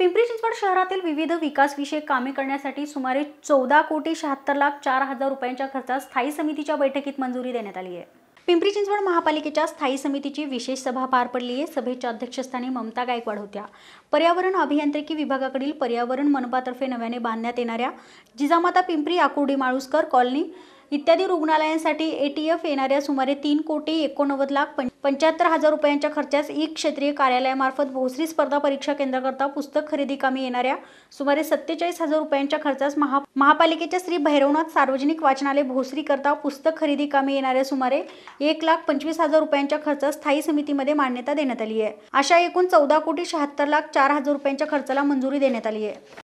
पिंपरी चिंचवड शहरातील विविध विकासविषयक कामे करण्यासाठी सुमारे चौदा कोटी शहात्तर लाख चार हजार रुपयांच्या खर्चात स्थायी समितीच्या बैठकीत मंजुरी देण्यात आली आहे पिंपरी चिंचवड महापालिकेच्या स्थायी समितीची विशेष सभा पार पडली आहे सभेच्या अध्यक्षस्थानी ममता गायकवाड होत्या पर्यावरण अभियांत्रिकी विभागाकडील पर्यावरण मनपातर्फे नव्याने बांधण्यात येणाऱ्या जिजामाता पिंपरी आकुर्डी माळुसकर कॉलनी इत्यादी रुग्णालयांसाठी एटीएफ येणाऱ्या सुमारे तीन कोटी एकोणनव्वद लाख पंच्याहत्तर हजार रुपयांच्या खर्चास ई क्षेत्रीय कार्यालयामार्फत भोसरी स्पर्धा परीक्षा केंद्राकरता पुस्तक खरेदी कामी येणाऱ्या सुमारे सत्तेचाळीस हजार रुपयांच्या खर्चास महा महापालिकेच्या श्री भैरवनाथ सार्वजनिक वाचनालय भोसरी करता पुस्तक खरेदी कामी येणाऱ्या सुमारे एक लाख पंचवीस हजार रुपयांच्या खर्चास स्थायी समितीमध्ये मान्यता देण्यात आली आहे अशा एकूण चौदा कोटी शहात्तर लाख चार हजार रुपयांच्या खर्चाला मंजुरी देण्यात आली आहे